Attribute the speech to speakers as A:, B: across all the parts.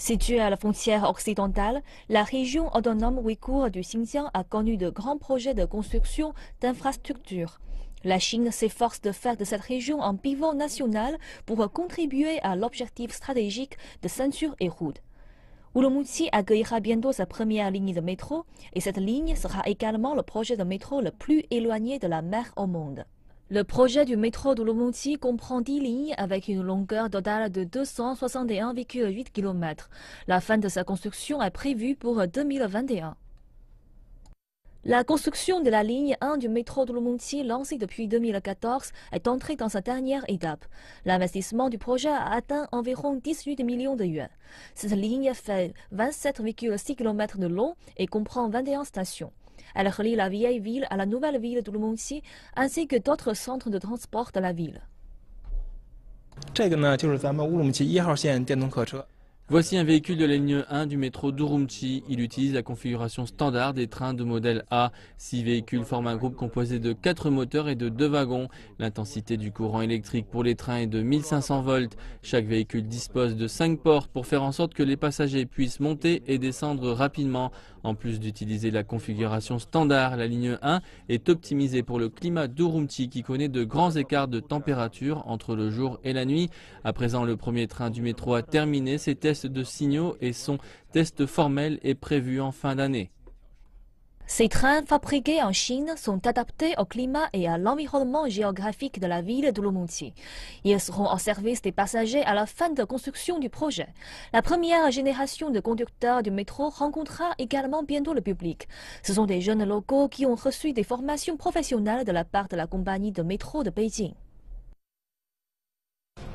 A: Située à la frontière occidentale, la région autonome ouïghour du Xinjiang a connu de grands projets de construction d'infrastructures. La Chine s'efforce de faire de cette région un pivot national pour contribuer à l'objectif stratégique de ceinture et route. Urumqi accueillera bientôt sa première ligne de métro et cette ligne sera également le projet de métro le plus éloigné de la mer au monde. Le projet du métro de Lomonti comprend 10 lignes avec une longueur totale de 261,8 km. La fin de sa construction est prévue pour 2021. La construction de la ligne 1 du métro de Lomonti, lancée depuis 2014, est entrée dans sa dernière étape. L'investissement du projet a atteint environ 18 millions de yuans. Cette ligne fait 27,6 km de long et comprend 21 stations. Elle relie la vieille ville à la nouvelle ville d'Oulimonsi, ainsi que d'autres centres de transport de la ville.
B: Voici un véhicule de la ligne 1 du métro d'Urumqi. Il utilise la configuration standard des trains de modèle A. Six véhicules forment un groupe composé de quatre moteurs et de deux wagons. L'intensité du courant électrique pour les trains est de 1500 volts. Chaque véhicule dispose de cinq portes pour faire en sorte que les passagers puissent monter et descendre rapidement. En plus d'utiliser la configuration standard, la ligne 1 est optimisée pour le climat d'Urumqi qui connaît de grands écarts de température entre le jour et la nuit. À présent, le premier train du métro a terminé ses tests de signaux et son test formel est prévu en fin d'année. Ces
A: trains fabriqués en Chine sont adaptés au climat et à l'environnement géographique de la ville de lomonti. Ils seront en service des passagers à la fin de construction du projet. La première génération de conducteurs du métro rencontrera également bientôt le public. Ce sont des jeunes locaux qui ont reçu des formations professionnelles de la part de la compagnie de métro de Beijing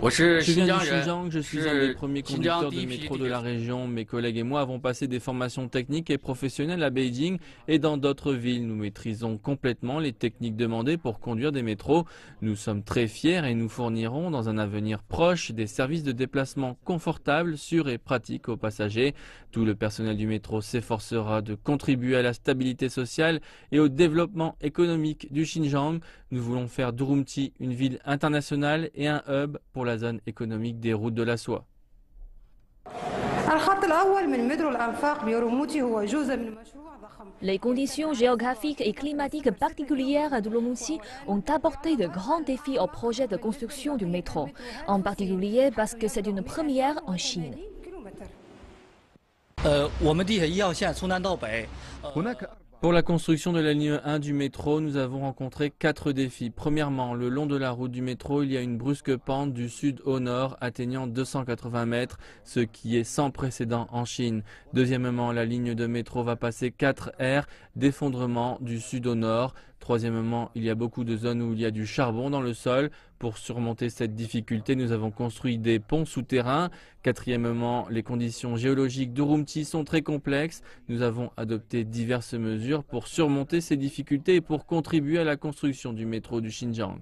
B: je suis un des premiers conducteurs de métro de la région. Mes collègues et moi avons passé des formations techniques et professionnelles à Beijing et dans d'autres villes. Nous maîtrisons complètement les techniques demandées pour conduire des métros. Nous sommes très fiers et nous fournirons dans un avenir proche des services de déplacement confortables, sûrs et pratiques aux passagers. Tout le personnel du métro s'efforcera de contribuer à la stabilité sociale et au développement économique du Xinjiang. Nous voulons faire Durumti une ville internationale et un hub pour la zone économique des routes de la soie.
A: Les conditions géographiques et climatiques particulières de l'Omoussi ont apporté de grands défis au projet de construction du métro, en particulier parce que c'est une première en Chine.
B: Euh, pour la construction de la ligne 1 du métro, nous avons rencontré quatre défis. Premièrement, le long de la route du métro, il y a une brusque pente du sud au nord atteignant 280 mètres, ce qui est sans précédent en Chine. Deuxièmement, la ligne de métro va passer 4 aires d'effondrement du sud au nord. Troisièmement, il y a beaucoup de zones où il y a du charbon dans le sol. Pour surmonter cette difficulté, nous avons construit des ponts souterrains. Quatrièmement, les conditions géologiques d'Urumqi sont très complexes. Nous avons adopté diverses mesures pour surmonter ces difficultés et pour contribuer à la construction du métro du Xinjiang.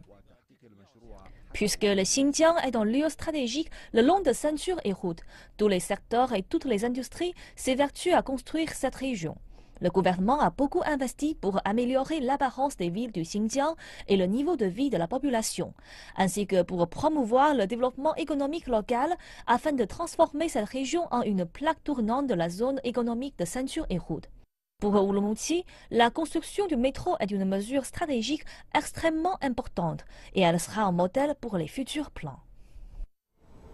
A: Puisque le Xinjiang est un lieu stratégique le long de ceintures et routes, tous les secteurs et toutes les industries s'évertuent à construire cette région. Le gouvernement a beaucoup investi pour améliorer l'apparence des villes du Xinjiang et le niveau de vie de la population, ainsi que pour promouvoir le développement économique local afin de transformer cette région en une plaque tournante de la zone économique de ceinture et route. Pour Urumqi, la construction du métro est une mesure stratégique extrêmement importante et elle sera un modèle pour les futurs plans.